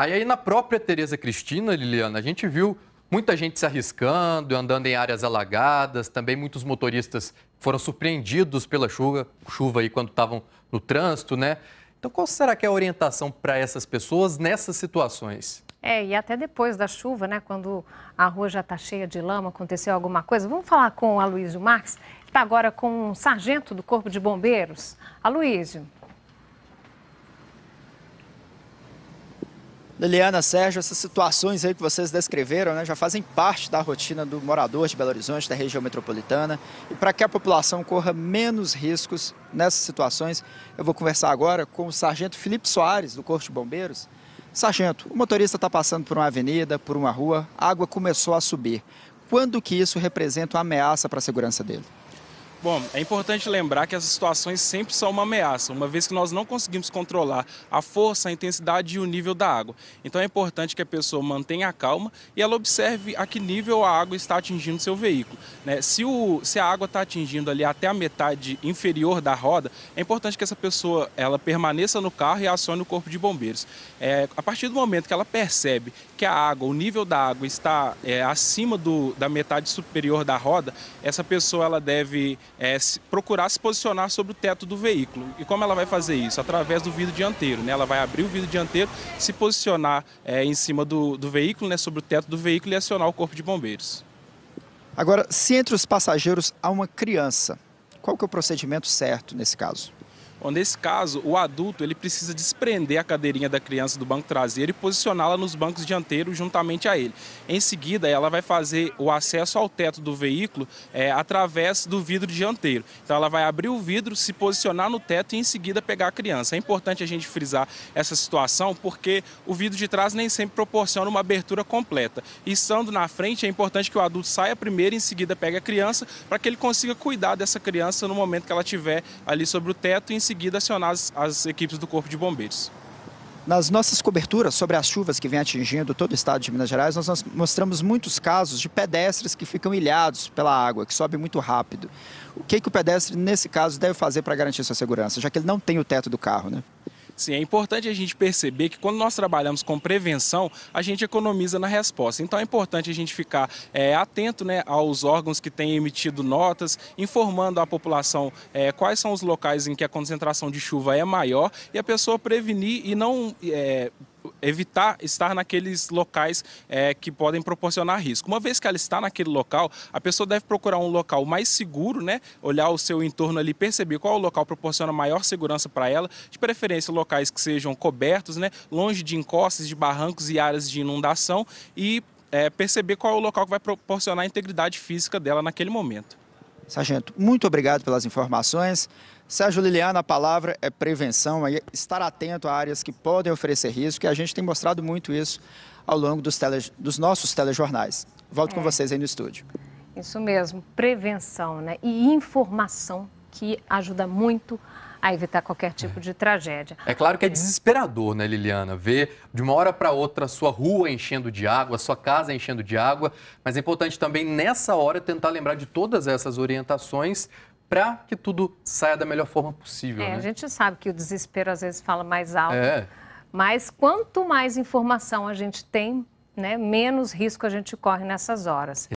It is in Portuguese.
Aí, aí na própria Tereza Cristina, Liliana, a gente viu muita gente se arriscando, andando em áreas alagadas, também muitos motoristas foram surpreendidos pela chuva, chuva aí quando estavam no trânsito, né? Então, qual será que é a orientação para essas pessoas nessas situações? É, e até depois da chuva, né, quando a rua já está cheia de lama, aconteceu alguma coisa. Vamos falar com o Aloysio Marques, que está agora com um sargento do Corpo de Bombeiros. Aloysio. Liliana, Sérgio, essas situações aí que vocês descreveram né, já fazem parte da rotina do morador de Belo Horizonte, da região metropolitana. E para que a população corra menos riscos nessas situações, eu vou conversar agora com o sargento Felipe Soares, do Corpo de Bombeiros. Sargento, o motorista está passando por uma avenida, por uma rua, a água começou a subir. Quando que isso representa uma ameaça para a segurança dele? Bom, é importante lembrar que essas situações sempre são uma ameaça, uma vez que nós não conseguimos controlar a força, a intensidade e o nível da água. Então é importante que a pessoa mantenha a calma e ela observe a que nível a água está atingindo seu veículo. Né? Se, o, se a água está atingindo ali até a metade inferior da roda, é importante que essa pessoa ela permaneça no carro e acione o corpo de bombeiros. É, a partir do momento que ela percebe que a água, o nível da água está é, acima do, da metade superior da roda, essa pessoa ela deve é, procurar se posicionar sobre o teto do veículo. E como ela vai fazer isso? Através do vidro dianteiro. Né? Ela vai abrir o vidro dianteiro, se posicionar é, em cima do, do veículo, né, sobre o teto do veículo e acionar o corpo de bombeiros. Agora, se entre os passageiros há uma criança, qual que é o procedimento certo nesse caso? Nesse caso, o adulto ele precisa desprender a cadeirinha da criança do banco traseiro e posicioná-la nos bancos dianteiros juntamente a ele. Em seguida, ela vai fazer o acesso ao teto do veículo é, através do vidro dianteiro. Então, ela vai abrir o vidro, se posicionar no teto e em seguida pegar a criança. É importante a gente frisar essa situação porque o vidro de trás nem sempre proporciona uma abertura completa. E estando na frente, é importante que o adulto saia primeiro e em seguida pegue a criança para que ele consiga cuidar dessa criança no momento que ela estiver ali sobre o teto e em seguida acionar as, as equipes do Corpo de Bombeiros. Nas nossas coberturas sobre as chuvas que vem atingindo todo o estado de Minas Gerais, nós mostramos muitos casos de pedestres que ficam ilhados pela água, que sobe muito rápido. O que, que o pedestre, nesse caso, deve fazer para garantir sua segurança, já que ele não tem o teto do carro, né? Sim, é importante a gente perceber que quando nós trabalhamos com prevenção, a gente economiza na resposta. Então é importante a gente ficar é, atento né, aos órgãos que têm emitido notas, informando à população é, quais são os locais em que a concentração de chuva é maior e a pessoa prevenir e não. É, evitar estar naqueles locais é, que podem proporcionar risco. Uma vez que ela está naquele local, a pessoa deve procurar um local mais seguro, né? Olhar o seu entorno ali, perceber qual é o local proporciona maior segurança para ela, de preferência locais que sejam cobertos, né? Longe de encostas, de barrancos e áreas de inundação e é, perceber qual é o local que vai proporcionar a integridade física dela naquele momento. Sargento, muito obrigado pelas informações. Sérgio Liliana, a palavra é prevenção, é estar atento a áreas que podem oferecer risco, e a gente tem mostrado muito isso ao longo dos, tele, dos nossos telejornais. Volto é, com vocês aí no estúdio. Isso mesmo, prevenção né? e informação que ajuda muito a a evitar qualquer tipo é. de tragédia. É claro que é desesperador, né, Liliana, ver de uma hora para outra sua rua enchendo de água, sua casa enchendo de água, mas é importante também nessa hora tentar lembrar de todas essas orientações para que tudo saia da melhor forma possível. É, né? a gente sabe que o desespero às vezes fala mais alto. É. Mas quanto mais informação a gente tem, né, menos risco a gente corre nessas horas.